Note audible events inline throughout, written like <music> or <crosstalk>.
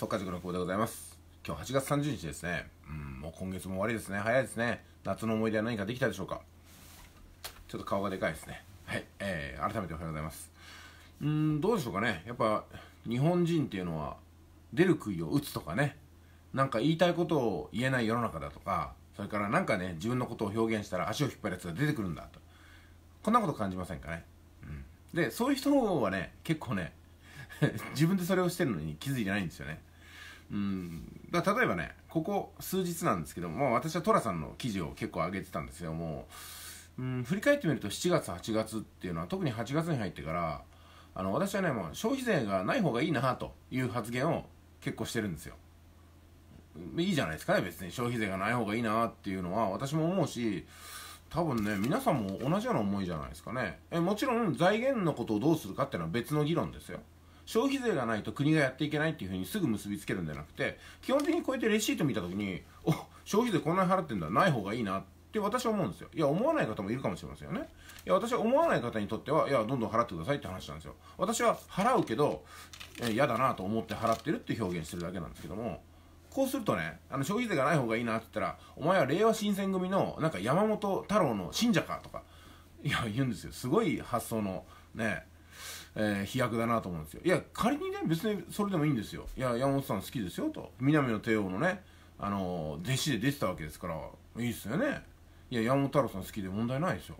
速稼塾の久保でございます。今日8月30日ですね。うん、もう今月も終わりですね。早いですね。夏の思い出は何かできたでしょうかちょっと顔がでかいですね。はい。えー、改めておはようございます。うん、どうでしょうかね。やっぱ、日本人っていうのは、出る杭を打つとかね。なんか言いたいことを言えない世の中だとか、それからなんかね、自分のことを表現したら足を引っ張るやつが出てくるんだと。こんなこと感じませんかね。うん。で、そういう人の方はね、結構ね、<laughs> 自分でそれをしてるのに気づいてないんですよね。うんだ例えばねここ数日なんですけども私は寅さんの記事を結構上げてたんですよもう、うん、振り返ってみると7月8月っていうのは特に8月に入ってからあの私はねもう消費税がない方がいいなという発言を結構してるんですよいいじゃないですかね別に消費税がない方がいいなっていうのは私も思うし多分ね皆さんも同じような思いじゃないですかねえもちろん財源のことをどうするかっていうのは別の議論ですよ消費税がないと国がやっていけないっていうふうにすぐ結びつけるんじゃなくて基本的にこうやってレシート見た時にお消費税こんなに払ってんだない方がいいなって私は思うんですよいや思わない方もいるかもしれませんよねいや私は思わない方にとってはいやどんどん払ってくださいって話なんですよ私は払うけど嫌だなと思って払ってるって表現してるだけなんですけどもこうするとね、あの消費税がない方がいいなって言ったら、お前は令和新選組のなんか山本太郎の信者かとか、いや、言うんですよ。すごい発想のね、えー、飛躍だなと思うんですよいや仮にね別にそれでもいいんですよいや山本さん好きですよと南の帝王のねあの弟子で出てたわけですからいいっすよねいや山本太郎さん好きで問題ないでしょ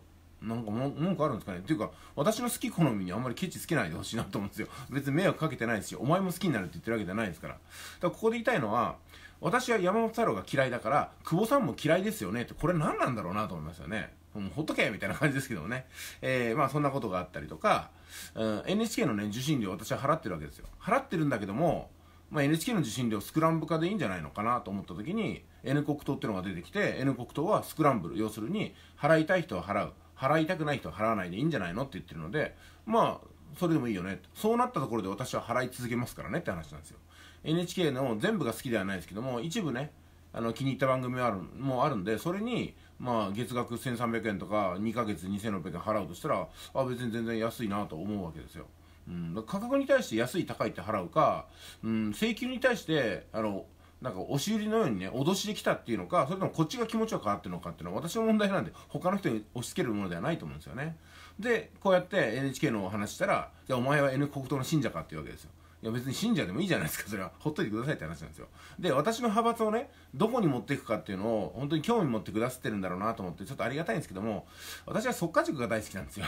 なんか文句あるんですかねっていうか、私の好き好みにあんまりケチつけないでほしいなと思うんですよ。別に迷惑かけてないですし、お前も好きになるって言ってるわけじゃないですから。だからここで言いたいのは、私は山本太郎が嫌いだから、久保さんも嫌いですよねって、これ何なんだろうなと思いますよね。ほっとけみたいな感じですけどもね。えー、まあそんなことがあったりとか、うん、NHK のね、受信料私は払ってるわけですよ。払ってるんだけども、まあ、NHK の受信料スクランブ化でいいんじゃないのかなと思った時に、N 国党っていうのが出てきて、N 国党はスクランブル、要するに、払いたい人は払う。払いたくない人は払わないでいいんじゃないのって言ってるので、まあ、それでもいいよね。そうなったところで私は払い続けますからねって話なんですよ。NHK の全部が好きではないですけども、一部ね、あの気に入った番組もあるもあるんでそれに、まあ、月額1300円とか2ヶ月2600円払うとしたらあ別に全然安いなと思うわけですよ。うん、価格に対して安い高いって払うか、うん、請求に対してあのなんか押し売りのようにね脅しできたっていうのかそれともこっちが気持ちよく変わってるのかっていうのは私の問題なんで他の人に押し付けるものではないと思うんですよねでこうやって NHK のお話したら「じゃお前は N 国党の信者か」っていうわけですよいや別に信者でもいいじゃないですか、それは。ほっといてくださいって話なんですよ。で、私の派閥をね、どこに持っていくかっていうのを、本当に興味持ってくださってるんだろうなと思って、ちょっとありがたいんですけども、私は即価塾が大好きなんですよ。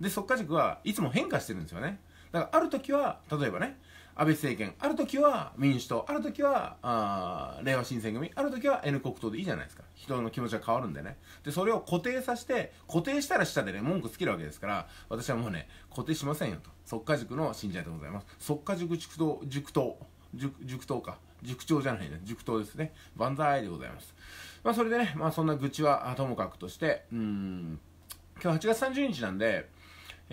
で、即価塾はいつも変化してるんですよね。だからある時は、例えばね、安倍政権ある時は民主党ある時はあ令和新選組ある時は N 国党でいいじゃないですか人の気持ちが変わるんでねでそれを固定させて固定したら下でね文句つけるわけですから私はもうね固定しませんよと即家塾の信者でございます即家塾塾党塾党塾塾党か塾長じゃないね塾党ですね万歳でございますまあそれでねまあそんな愚痴はともかくとしてうん今日8月30日なんで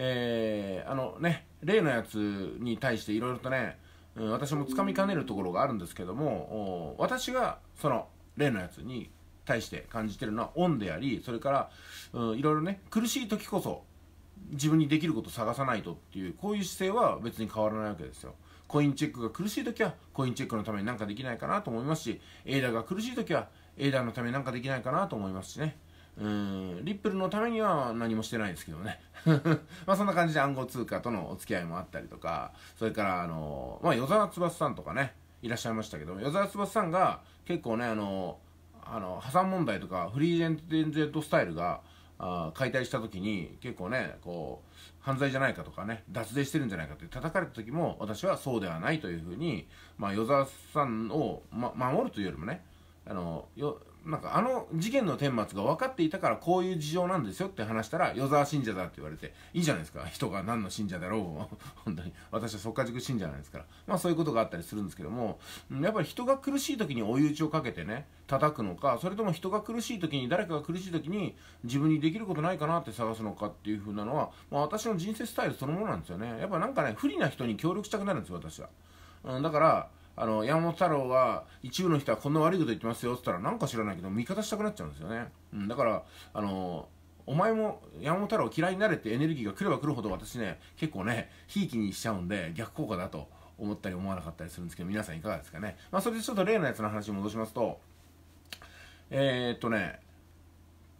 えー、あのね例のやつに対していろいろとね、うん、私もつかみかねるところがあるんですけども私がその例のやつに対して感じてるのは恩でありそれからいろいろね苦しい時こそ自分にできること探さないとっていうこういう姿勢は別に変わらないわけですよコインチェックが苦しい時はコインチェックのために何かできないかなと思いますしエイダーが苦しい時はエイダーのために何かできないかなと思いますしねうん、リップルのためには何もしてないですけどね。<laughs> まあそんな感じで暗号通貨とのお付き合いもあったりとか、それからあの、まあ与沢翼さんとかね、いらっしゃいましたけど、与沢翼さんが結構ね、あの、あの破産問題とかフリーエンジェントスタイルがあ解体した時に結構ねこう犯罪じゃないかとかね脱税してるんじゃないかって叩かれた時も私はそうではないというふうに、まあ、与沢さんを、ま、守るというよりもねあのなんかあの事件の顛末が分かっていたからこういう事情なんですよって話したら、与沢信者だって言われて、いいじゃないですか。人が何の信者だろう。<laughs> 本当に。私は即家塾信者なんですから。まあそういうことがあったりするんですけども、やっぱり人が苦しい時に追い打ちをかけてね、叩くのか、それとも人が苦しい時に、誰かが苦しい時に自分にできることないかなって探すのかっていううなのは、まあ私の人生スタイルそのものなんですよね。やっぱなんかね、不利な人に協力したくなるんですよ、私は。うん、だから、あの山本太郎は一部の人はこんな悪いこと言ってますよって言ったらなんか知らないけど味方したくなっちゃうんですよね、うん、だからあのお前も山本太郎嫌いになれってエネルギーが来れば来るほど私ね結構ねひいきにしちゃうんで逆効果だと思ったり思わなかったりするんですけど皆さんいかがですかねまあそれでちょっと例のやつの話に戻しますとえー、っとね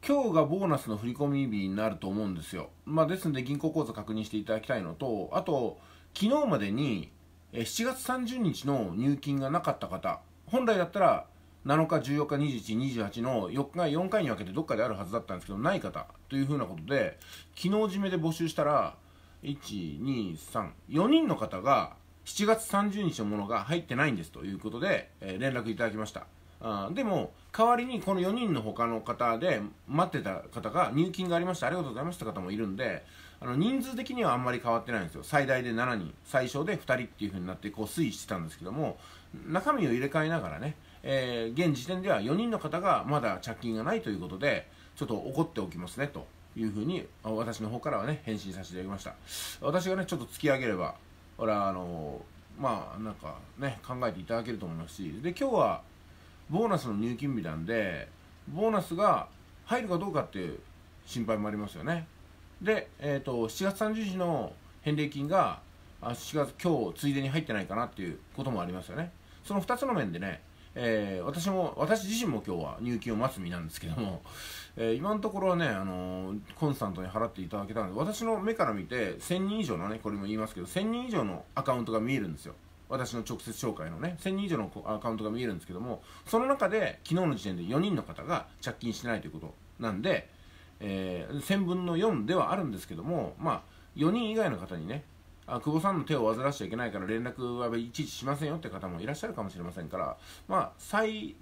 今日がボーナスの振込日になると思うんですよ。まあ、ですので銀行口座確認していただきたいのと、あと、昨日までに7月30日の入金がなかった方本来だったら7日14日21、28の4日4回に分けてどっかであるはずだったんですけどない方というふうなことで昨日締めで募集したら1234人の方が7月30日のものが入ってないんですということで、えー、連絡いただきましたあでも代わりにこの4人の他の方で待ってた方が入金がありましたありがとうございました方もいるんであの人数的にはあんまり変わってないんですよ最大で7人最小で2人っていう風になってこう推移してたんですけども中身を入れ替えながらね、えー、現時点では4人の方がまだ着金がないということでちょっと怒っておきますねというふうに私の方からはね返信させていただきました私がねちょっと突き上げればほらあのまあなんかね考えていただけると思いますしで今日はボーナスの入金日なんでボーナスが入るかどうかっていう心配もありますよねで、えーと、7月30日の返礼金があ7月今日ついでに入ってないかなっていうこともありますよねその2つの面でね、えー、私も私自身も今日は入金を待つ身なんですけども、えー、今のところはね、あのー、コンスタントに払っていただけたので私の目から見て1000人以上のねこれも言いますけど1000人以上のアカウントが見えるんですよ私の直接紹介のね、1000人以上のアカウントが見えるんですけども、その中で、昨日の時点で4人の方が着金してないということなんで、えー、1000分の4ではあるんですけども、まあ、4人以外の方にね、あ久保さんの手を煩わしちゃいけないから連絡はいちいちしませんよって方もいらっしゃるかもしれませんから、まあ、最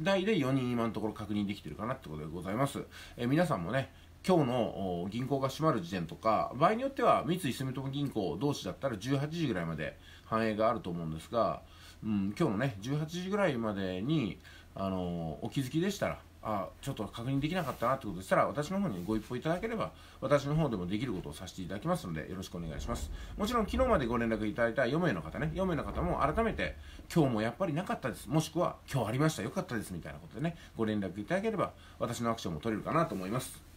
大で4人今のところ確認できてるかなってことでございます。えー、皆さんもね、今日の銀行が閉まる時点とか、場合によっては三井住友銀行同士だったら18時ぐらいまで繁栄があると思うんですが、うん、今日のね、18時ぐらいまでに、あのお気づきでしたら、あちょっと確認できなかったなってことでしたら、私の方にご一報いただければ、私の方でもできることをさせていただきますので、よろしくお願いします。もちろん、昨日までご連絡いただいた4名の方ね、4名の方も改めて、今日もやっぱりなかったです、もしくは、今日ありました、よかったです、みたいなことでね、ご連絡いただければ、私のアクションも取れるかなと思います。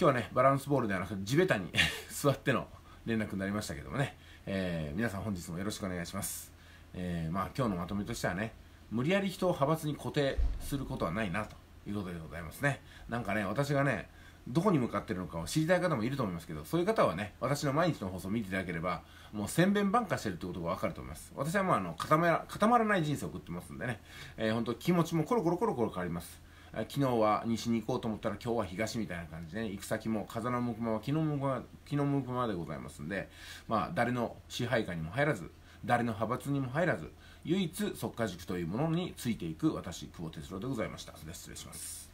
今日はね、バランスボールではなく地べたに <laughs> 座っての連絡になりましたけどもね、えー、皆さん本日もよろしくお願いします。えー、まあ今日のまとめとしてはね、無理やり人を派閥に固定することはないなということでございますね。なんかね、私がね、どこに向かってるのかを知りたい方もいると思いますけど、そういう方はね、私の毎日の放送を見ていただければ、もう千遍万化してるってことがわかると思います。私はもうあの固まら、固まらない人生を送ってますんでね、えー、本当気持ちもコロコロコロコロ変わります。昨日は西に行こうと思ったら今日は東みたいな感じで、ね、行く先も風の向くまま昨日向くま昨日向くまでございますんで、まあ、誰の支配下にも入らず誰の派閥にも入らず唯一即家塾というものについていく私久保哲郎でございました失礼します